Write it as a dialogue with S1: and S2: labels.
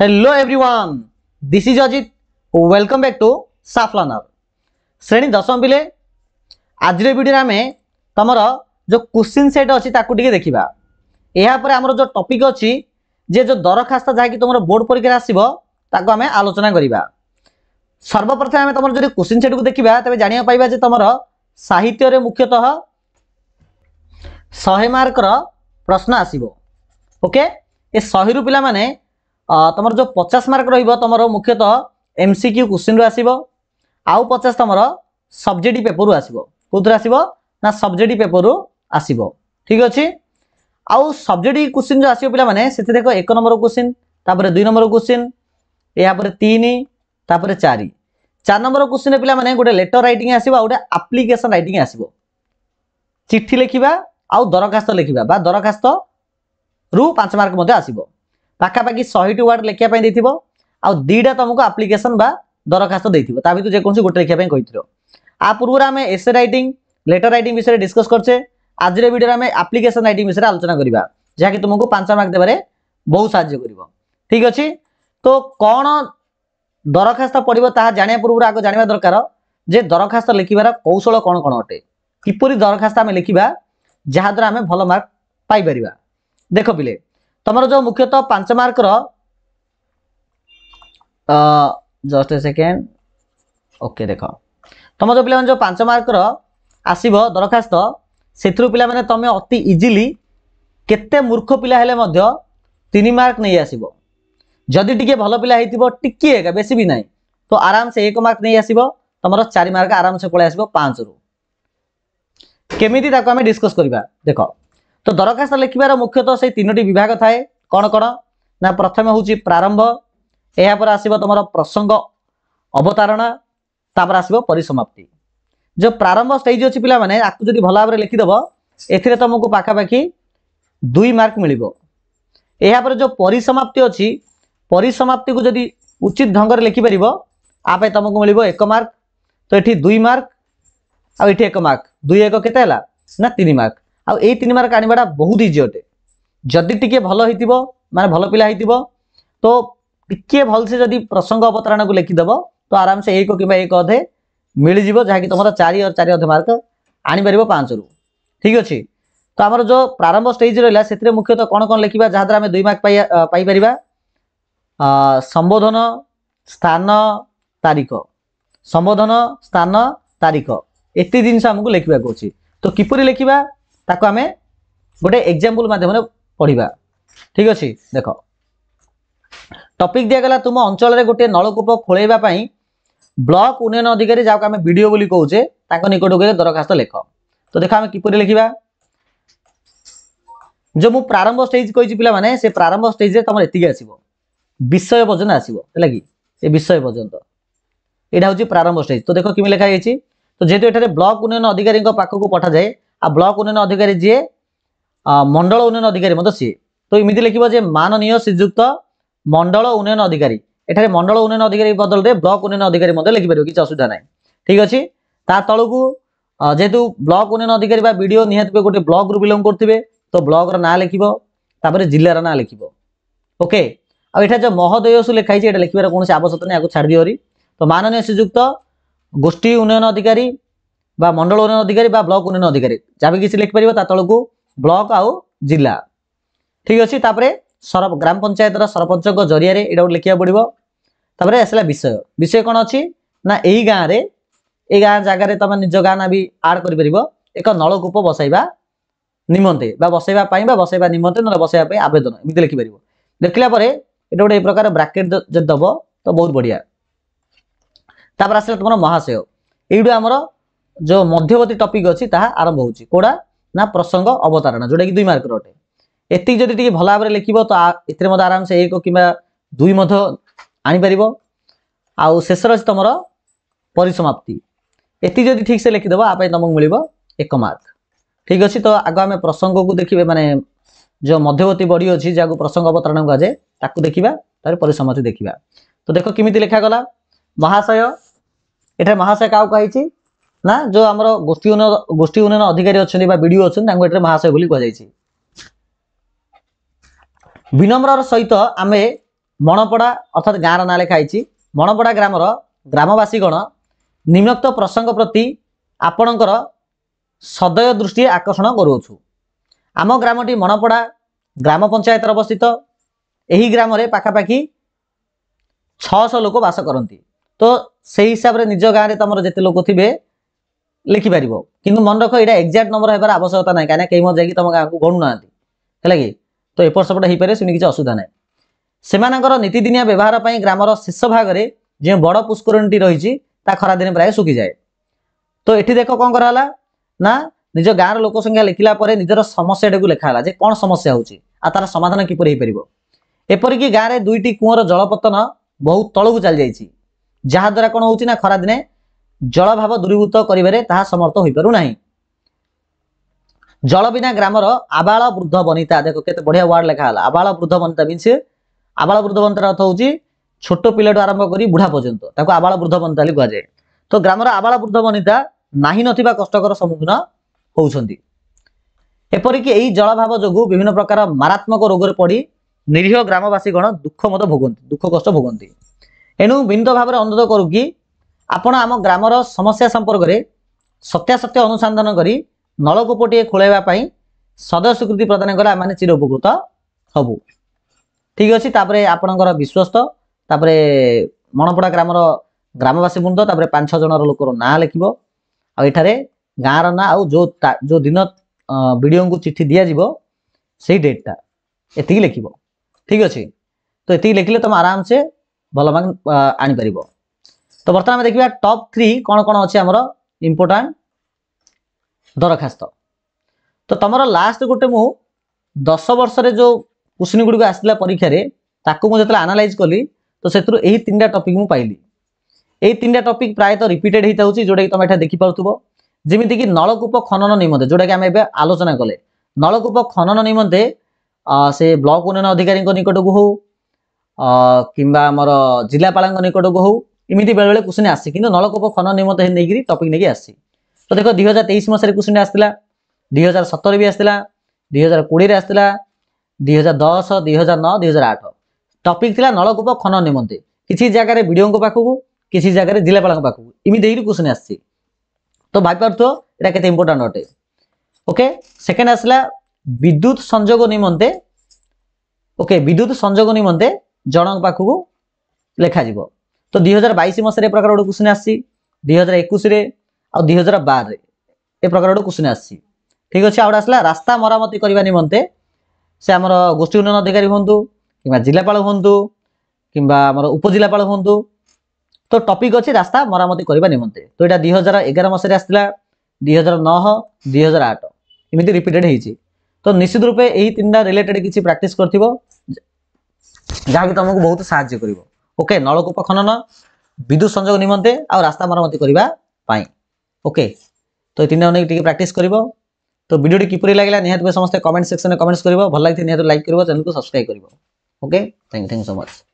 S1: hello everyone this is Ajit welcome back to साफ्लानर श्रेणी दशम पिले आज आम तुम जो क्वेश्चन सेट अच्छी देखा यापर आम जो टपिक अच्छी जे जो दरखास्त जहाँकि तुम बोर्ड परीक्षा आसो आम आलोचना करवा सर्वप्रथम आम तुम जो क्वेश्चन सेट को देखा तेज जाना पाइबा जे तुम साहित्य मुख्यतः शहे मार्क प्रश्न आसो ओके ए शहे रू पाने তোমার যে পচাশ মার্ক রহব তোমার মুখ্যতঃ এমসিকিউ কোশ্চিন্রু আসব আউ পচাশ তোমার সবজেক্ট পেপরু আসব কোথায় আসব না সবজেক্ট পেপরু আসব ঠিক আছে আউ সবজেক্ট কোশ্চিন যে আসবে পিলা মানে সেটি দেখ এক নম্বর কোশ্চিন তাপরে দুই নম্বর কোশ্চিন এরপরে তিন তাপরে চারি চার নম্বর কোশ্চিনে পিলা মানে গোটে লেটর রাইটিং আসব আউ গোটে আপ্লিকেশন রাইটিং আসব চিঠি লেখিবা আউ দরখাস্ত লেখিবা বা দরখাস্ত রু পাঁচ মার্ক মধ্যে আসব ପାଖାପାଖି ଶହେଟି ୱାର୍ଡ ଲେଖିବା ପାଇଁ ଦେଇଥିବ ଆଉ ଦୁଇଟା ତୁମକୁ ଆପ୍ଲିକେସନ୍ ବା ଦରଖାସ୍ତ ଦେଇଥିବ ତା ଭିତରୁ ଯେକୌଣସି ଗୋଟେ ଲେଖିବା ପାଇଁ କହିଥିବ ଆ ପୂର୍ବରୁ ଆମେ ଏସେ ରାଇଟିଂ ଲେଟର ରାଇଟିଂ ବିଷୟରେ ଡିସ୍କସ୍ କରୁଛେ ଆଜିର ଭିଡ଼ିଓରେ ଆମେ ଆପ୍ଲିକେସନ୍ ରାଇଟିଂ ବିଷୟରେ ଆଲୋଚନା କରିବା ଯାହାକି ତୁମକୁ ପାଞ୍ଚ ମାର୍କ ଦେବାରେ ବହୁତ ସାହାଯ୍ୟ କରିବ ଠିକ୍ ଅଛି ତ କ'ଣ ଦରଖାସ୍ତ ପଡ଼ିବ ତାହା ଜାଣିବା ପୂର୍ବରୁ ଆଗ ଜାଣିବା ଦରକାର ଯେ ଦରଖାସ୍ତ ଲେଖିବାର କୌଶଳ କ'ଣ କ'ଣ ଅଟେ କିପରି ଦରଖାସ୍ତ ଆମେ ଲେଖିବା ଯାହାଦ୍ୱାରା ଆମେ ଭଲ ମାର୍କ ପାଇପାରିବା ଦେଖ ପିଲେ ତମର ଯୋଉ ମୁଖ୍ୟତଃ ପାଞ୍ଚ ମାର୍କର ଜଷ୍ଟ ଏ ସେକେଣ୍ଡ ଓକେ ଦେଖ ତମ ଯୋଉ ପିଲାମାନେ ଯୋଉ ପାଞ୍ଚ ମାର୍କର ଆସିବ ଦରଖାସ୍ତ ସେଥିରୁ ପିଲାମାନେ ତମେ ଅତି ଇଜିଲି କେତେ ମୂର୍ଖ ପିଲା ହେଲେ ମଧ୍ୟ ତିନି ମାର୍କ ନେଇ ଆସିବ ଯଦି ଟିକେ ଭଲ ପିଲା ହେଇଥିବ ଟିକିଏ ଏକା ବେଶୀ ବି ନାହିଁ ତ ଆରାମସେ ଏକ ମାର୍କ ନେଇ ଆସିବ ତମର ଚାରି ମାର୍କ ଆରାମସେ ପଳେଇ ଆସିବ ପାଞ୍ଚରୁ କେମିତି ତାକୁ ଆମେ ଡିସ୍କସ୍ କରିବା ଦେଖ তো দরখাস্ত লেখিবার মুখ্যতঃ সেই তিনোটি বিভাগ থাকে কোণ কোণ না প্রথমে হচ্ছে প্রারম্ভ এরপরে আসব তোমার প্রসঙ্গ অবতারণা তাপরে আসব পরিসমাপ্তি যে প্রারম্ভ স্টেজ অছি পিলা মানে আকু যদি ভালো ভাবে লিখিদেব এতে তুমি পাখাপাখি দুই মার্ক মিলব এরপরে যে পরিসমাপ্তি অছি পরিসমাপ্তি যদি উচিত ঢঙ্গরে লিখিপার আপাই তুমি মিলব এক মার্ক তো এটি দুই মার্ক আঠি এক মার্ক দুই এক কেতে হল না তিন মার্ক ଆଉ ଏଇ ତିନି ମାର୍କ ଆଣିବାଟା ବହୁତ ଇଜି ଅଟେ ଯଦି ଟିକେ ଭଲ ହେଇଥିବ ମାନେ ଭଲ ପିଲା ହେଇଥିବ ତ ଟିକେ ଭଲସେ ଯଦି ପ୍ରସଙ୍ଗ ଅବତାରଣାକୁ ଲେଖିଦେବ ତ ଆରାମସେ ଏକ କିମ୍ବା ଏକ ଅଧେ ମିଳିଯିବ ଯାହାକି ତୁମର ଚାରି ଚାରି ଅଧେ ମାର୍କ ଆଣିପାରିବ ପାଞ୍ଚରୁ ଠିକ୍ ଅଛି ତ ଆମର ଯେଉଁ ପ୍ରାରମ୍ଭ ଷ୍ଟେଜ୍ ରହିଲା ସେଥିରେ ମୁଖ୍ୟତଃ କ'ଣ କ'ଣ ଲେଖିବା ଯାହାଦ୍ୱାରା ଆମେ ଦୁଇ ମାର୍କ ପାଇପାରିବା ସମ୍ବୋଧନ ସ୍ଥାନ ତାରିଖ ସମ୍ବୋଧନ ସ୍ଥାନ ତାରିଖ ଏତେ ଜିନିଷ ଆମକୁ ଲେଖିବାକୁ ଅଛି ତ କିପରି ଲେଖିବା ତାକୁ ଆମେ ଗୋଟେ ଏକ୍ଜାମ୍ପଲ୍ ମାଧ୍ୟମରେ ପଢ଼ିବା ଠିକ୍ ଅଛି ଦେଖ ଟପିକ୍ ଦିଆଗଲା ତୁମ ଅଞ୍ଚଳରେ ଗୋଟିଏ ନଳକୂପ ଖୋଳାଇବା ପାଇଁ ବ୍ଲକ ଉନ୍ନୟନ ଅଧିକାରୀ ଯାହାକୁ ଆମେ ବିଡ଼ିଓ ବୋଲି କହୁଛେ ତାଙ୍କ ନିକଟକୁ ଦରଖାସ୍ତ ଲେଖ ତ ଦେଖ ଆମେ କିପରି ଲେଖିବା যে মু প্রারম্ভ স্টেজ কইছি পিলা মানে সে প্রারম্ভ স্টেজে তোমার এতিকি আসিব বিষয় পর্যন্ত আসিব হলা কি এ বিষয় পর্যন্ত এটা হচ্ছে প্রারম্ভ স্টেজ তো দেখো কিমি লেখা হয়েছে তো যেহেতু এখানে ব্লক উন্নয়ন অধিকারী পাখক পঠা যায় ଆଉ ବ୍ଲକ ଉନ୍ନୟନ ଅଧିକାରୀ ଯିଏ ମଣ୍ଡଳ ଉନ୍ନୟନ ଅଧିକାରୀ ମଧ୍ୟ ସିଏ ତ ଏମିତି ଲେଖିବ ଯେ ମାନନୀୟ ଶ୍ରୀଯୁକ୍ତ ମଣ୍ଡଳ ଉନ୍ନୟନ ଅଧିକାରୀ ଏଠାରେ ମଣ୍ଡଳ ଉନ୍ନୟନ ଅଧିକାରୀ ବଦଳରେ ବ୍ଲକ ଉନ୍ନୟନ ଅଧିକାରୀ ମଧ୍ୟ ଲେଖିପାରିବ କିଛି ଅସୁବିଧା ନାହିଁ ଠିକ ଅଛି ତା ତଳକୁ ଯେହେତୁ ବ୍ଲକ ଉନ୍ନୟନ ଅଧିକାରୀ ବା ବିଡ଼ିଓ ନିହାତି ଗୋଟେ ବ୍ଲକରୁ ବିଲଙ୍ଗ କରୁଥିବେ ତ ବ୍ଲକର ନାଁ ଲେଖିବ ତାପରେ ଜିଲ୍ଲାର ନାଁ ଲେଖିବ ଓକେ ଆଉ ଏଠାରେ ଯେଉଁ ମହୋଦୟସୁ ଲେଖା ହେଇଛି ଏଇଟା ଲେଖିବାର କୌଣସି ଆବଶ୍ୟକତା ନାହିଁ ଆକୁ ଛାଡ଼ିଦିଅ ହରି ତ ମାନନୀୟ ଶ୍ରୀଯୁକ୍ତ ଗୋଷ୍ଠୀ ଉନ୍ନୟନ ଅଧିକାରୀ বা মন্ডল উন্নয়ন অধিকারী বা ব্লক উন্নয়ন অধিকারী যা বি কিছু লিখিপার তা তলকু ব্লক আউ জেলা ঠিক আছে তাপরে সর গ্রাম পঞ্চায়েতর সরপঞ্চ জরিয়ারে এটা গোটে লেখা পড়ব তাপরে আসলা বিষয় বিষয় কোণ অছি এই গাঁরে এই গাঁ জায়গার তুমি নিজ গাঁ না বি আড করে পার এক নলকূপ বসাইবা নিমন্তে বা বসাইবা বা বসাইবা নিমন্তে নয় বসাইবা আবেদন এমনি লিখিপার লেখিলা পরে এটা গোটে এই প্রকার ব্রাকেট যদি দেব তো বহু বড়িয়া তাপরে আসলে তোমার মহাশয় এইটা আমার जो मध्यवर्ती टपिक अच्छी ताहा आरंभ हो कौड़ा ना प्रसंग अवतारणा जोटा कि दुई मार्कर अटे एति जदि टी भल भाव लिख तो ये आराम से एक कि दुई आनीपर आेषर अच्छे तुम परिसमाप्ति एति जदि ठीक से लिखिदेव आप तुमको मिल एक मार्क ठीक अच्छे तो आग आम प्रसंग को देखिए मानने जो मध्यवर्ती बड़ी अच्छी जहाँ प्रसंग अवतरण कहुए ताकू देखा तार परिसमाप्ति देखा तो देख किमी लिखागला महाशय এটার মহাশয় কাউ কাহিছি ନା ଯେଉଁ ଆମର ଗୋଷ୍ଠୀ ଉନ୍ନୟନ ଗୋଷ୍ଠୀ ଉନ୍ନୟନ ଅଧିକାରୀ ଅଛନ୍ତି ବା ବିଡ଼ିଓ ଅଛନ୍ତି ତାଙ୍କୁ ଏଠାରେ ମହାଶୟ ବୋଲି କୁହାଯାଇଛି ବିନମ୍ରର ସହିତ ଆମେ ମଣପଡ଼ା ଅର୍ଥାତ୍ ଗାଁର ନାଁ ଲେଖାହେଇଛି ମଣପଡ଼ା ଗ୍ରାମର ଗ୍ରାମବାସୀଗଣ ନିମ୍ନକ୍ତ ପ୍ରସଙ୍ଗ ପ୍ରତି ଆପଣଙ୍କର ସଦୟ ଦୃଷ୍ଟି ଆକର୍ଷଣ କରୁଅଛୁ ଆମ ଗ୍ରାମଟି ମଣପଡ଼ା ଗ୍ରାମ ପଞ୍ଚାୟତରେ ଅବସ୍ଥିତ ଏହି ଗ୍ରାମରେ ପାଖାପାଖି ଛଅଶହ ଲୋକ ବାସ କରନ୍ତି ତ ସେହି ହିସାବରେ ନିଜ ଗାଁରେ ତୁମର ଯେତେ ଲୋକ ଥିବେ ଲେଖିପାରିବ କିନ୍ତୁ ମନେ ରଖ ଏଇଟା ଏକ୍ଜାକ୍ଟ ନମ୍ବର ହେବାର ଆବଶ୍ୟକତା ନାହିଁ କାହିଁକିନା କେହି ମଧ୍ୟ ଯାଇକି ତମ ଗାଁକୁ ଗଣୁନାହାନ୍ତି ହେଲା କି ତ ଏପଟ ସେପଟ ହେଇପାରିବ ସେମିତି କିଛି ଅସୁବିଧା ନାହିଁ ସେମାନଙ୍କର ନୀତିଦିନିଆ ବ୍ୟବହାର ପାଇଁ ଗ୍ରାମର ଶେଷ ଭାଗରେ ଯେଉଁ ବଡ଼ ପୁଷ୍କରଣୀଟି ରହିଛି ତାହା ଖରାଦିନେ ପ୍ରାୟ ଶୁଖିଯାଏ ତ ଏଠି ଦେଖ କ'ଣ କରାହେଲା ନା ନିଜ ଗାଁର ଲୋକ ସଂଖ୍ୟା ଲେଖିଲା ପରେ ନିଜର ସମସ୍ୟାଟାକୁ ଲେଖା ହେଲା ଯେ କ'ଣ ସମସ୍ୟା ହେଉଛି ଆଉ ତାର ସମାଧାନ କିପରି ହେଇପାରିବ ଏପରିକି ଗାଁରେ ଦୁଇଟି କୂଅର ଜଳପତନ ବହୁତ ତଳକୁ ଚାଲିଯାଇଛି ଯାହାଦ୍ୱାରା କ'ଣ ହେଉଛି ନା ଖରାଦିନେ ଜଳଭାବ ଦୂରୀଭୂତ କରିବାରେ ତାହା ସମର୍ଥ ହୋଇପାରୁନାହିଁ ଜଳବିନା ଗ୍ରାମର ଆବାଳ ବୃଦ୍ଧ ବନିତା ଦେଖ କେତେ ବଢିଆ ୱାର୍ଡ ଲେଖା ହେଲା ଆବାଳ ବୃଦ୍ଧ ବନିତା ମିନ୍ସ ଆବାଳ ବୃଦ୍ଧ ବନିତାର ଅର୍ଥ ହଉଛି ছোট ପିଲାଠୁ ଆରମ୍ଭ କରି ବୁଢା ପର୍ଯ୍ୟନ୍ତ ତାକୁ ଆବାଳ ବୃଦ୍ଧ ବନିତା ବୋଲି କୁହାଯାଏ ତ ଗ୍ରାମର ଆବାଳ ବୃଦ୍ଧ ବନିତା ନାହିଁ ନଥିବା କଷ୍ଟକର ସମ୍ମୁଖୀନ ହେଉଛନ୍ତି ଏପରିକି ଏହି ଜଳଭାବ ଯୋଗୁଁ ବିଭିନ୍ନ ପ୍ରକାର ମାରାତ୍ମକ ରୋଗରେ ପଡ଼ି ନିରୀହ ଗ୍ରାମବାସୀଗଣ ଦୁଃଖ ମଧ୍ୟ ଭୋଗନ୍ତି ଦୁଃଖ କଷ୍ଟ ଭୋଗନ୍ତି ଏଣୁ ବିନୀତ ଭାବରେ ଅନୁରୋଧ କରୁ କି ଆପଣ ଆମ ଗ୍ରାମର ସମସ୍ୟା ସମ୍ପର୍କରେ ସତ୍ୟାସତ୍ୟ ଅନୁସନ୍ଧାନ କରି ନଳକୂପଟିଏ ଖୋଳାଇବା ପାଇଁ ସଦୟ ସ୍ୱୀକୃତି ପ୍ରଦାନ କଲେ ଆମମାନେ ଚିର ଉପକୃତ ହେବୁ ଠିକ୍ ଅଛି ତାପରେ ଆପଣଙ୍କର ବିଶ୍ୱସ୍ତ ତାପରେ ମଣପଡ଼ା ଗ୍ରାମର ଗ୍ରାମବାସୀ ବୃନ୍ଦ ତାପରେ ପାଞ୍ଚ ଜଣର ଲୋକର ନାଁ ଲେଖିବ ଆଉ ଏଠାରେ ଗାଁର ନାଁ ଆଉ ଯେଉଁ ଯେଉଁ ଦିନ ବିଡ଼ିଓଙ୍କୁ ଚିଠି ଦିଆଯିବ ସେଇ ଡେଟ୍ଟା ଏତିକି ଲେଖିବ ଠିକ୍ ଅଛି ତ ଏତିକି ଲେଖିଲେ ତୁମେ ଆରାମସେ ଭଲ ମାର୍କ ଆଣିପାରିବ তো বর্তমানে আমি দেখিবা টপ থ্রি কোণ কোণ অছে আমার ইম্পর্টাট দরখাস্ত তো তোমার লাস্ট গোটে মু দশ বর্ষের যে কোশ্চিন গুড়ি আসলে পরীক্ষার তাকে যেত আনালাইজ কলি তো সে এই তিনটা টপিক মু পাইলি এই তিনটা টপিক প্রায়ত রিপিটেড হয়ে থাকছে যেটা কি তুমি এটা দেখিপারুব যেমিকি নলকূপ খনন নিমন্তে যেটা কি আমি এবার আলোচনা কলে নলকূপ খনন নিমন্তে সে ব্লক উন্নয়ন অধিকারী নিকটকু হো কিংবা আমার জেলাপাল নিকটকু হোক ଏମିତି ବେଳେବେଳେ କୋଶ୍ଚିନ୍ ଆସେ କିନ୍ତୁ ନଳକୂପ ଖନନ ନିମନ୍ତେ ନେଇକରି ଟପିକ୍ ନେଇକି ଆସେ ତ ଦେଖ ଦୁଇ ହଜାର ତେଇଶ ମସିହାରେ କୋଶ୍ଚିନ୍ ଆସିଥିଲା ଦୁଇ ହଜାର ସତର ବି ଆସିଥିଲା ଦୁଇ ହଜାର କୋଡ଼ିଏରେ ଆସିଥିଲା ଦୁଇ ହଜାର ଦଶ ଦୁଇ ହଜାର ନଅ ଦୁଇ ହଜାର ଆଠ ଟପିକ୍ ଥିଲା ନଳକୂପ ଖନନ ନିମନ୍ତେ କିଛି ଜାଗାରେ ବିଡ଼ିଓଙ୍କ ପାଖକୁ କିଛି ଜାଗାରେ ଜିଲ୍ଲାପାଳଙ୍କ ପାଖକୁ ଏମିତି ହେଇକି କୋଶ୍ଚିନ୍ ଆସିଛି ତ ଭାବିପାରୁଥିବ ଏଇଟା କେତେ ଇମ୍ପୋର୍ଟାଣ୍ଟ ଅଟେ ଓକେ ସେକେଣ୍ଡ ଆସିଲା ବିଦ୍ୟୁତ ସଂଯୋଗ ନିମନ୍ତେ ଓକେ ବିଦ୍ୟୁତ ସଂଯୋଗ ନିମନ୍ତେ ଜଣଙ୍କ ପାଖକୁ ଲେଖାଯିବ ତ ଦୁଇ ହଜାର ବାଇଶ ମସିହାରେ ଏ ପ୍ରକାର ଗୋଟେ କୋଶ୍ଚିନ୍ ଆସିଛି ଦୁଇ ହଜାର ଏକୋଇଶରେ ଆଉ ଦୁଇ ହଜାର ବାରରେ ଏ ପ୍ରକାର ଗୋଟେ କୋଶ୍ଚିନ୍ ଆସିଛି ଠିକ୍ ଅଛି ଆଉ ଗୋଟେ ଆସିଲା ରାସ୍ତା ମରାମତି କରିବା ନିମନ୍ତେ ସେ ଆମର ଗୋଷ୍ଠୀ ଉନ୍ନୟନ ଅଧିକାରୀ ହୁଅନ୍ତୁ କିମ୍ବା ଜିଲ୍ଲାପାଳ ହୁଅନ୍ତୁ କିମ୍ବା ଆମର ଉପଜିଲ୍ଲାପାଳ ହୁଅନ୍ତୁ ତ ଟପିକ୍ ଅଛି ରାସ୍ତା ମରାମତି କରିବା ନିମନ୍ତେ ତ ଏଇଟା ଦୁଇ ହଜାର ଏଗାର ମସିହାରେ ଆସିଥିଲା ଦୁଇ ହଜାର ନଅ ଦୁଇ ହଜାର ଆଠ ଏମିତି ରିପିଟେଡ୍ ହେଇଛି ତ ନିଶ୍ଚିତ ରୂପେ ଏହି ତିନିଟା ରିଲେଟେଡ୍ କିଛି ପ୍ରାକ୍ଟିସ୍ କରିଥିବ ଯାହାକି ତୁମକୁ ବହୁତ ସାହାଯ୍ୟ କରିବ ওকে ନଳକୂପ ଖନନ ବିଦ୍ୟୁତ ସଂଯୋଗ ନିମନ୍ତେ ଆଉ ରାସ୍ତା ମରାମତି କରିବା ପାଇଁ ଓକେ ତ ଏ ତିନିଟା ନେଇକି ଟିକେ ପ୍ରାକ୍ଟିସ୍ କରିବ ତ ଭିଡ଼ିଓଟି କିପରି ଲାଗିଲା ନିହାତି ସମସ୍ତେ କମେଣ୍ଟ ସେକ୍ସନରେ କମେଣ୍ଟସ୍ କରିବ ଭଲ ଲାଗିଥିଲେ ନିହାତି ଲାଇକ୍ କରିବ ଚ୍ୟାନେଲକୁ ସବସ୍କ୍ରାଇବ୍ କରିବ okay thank thank so much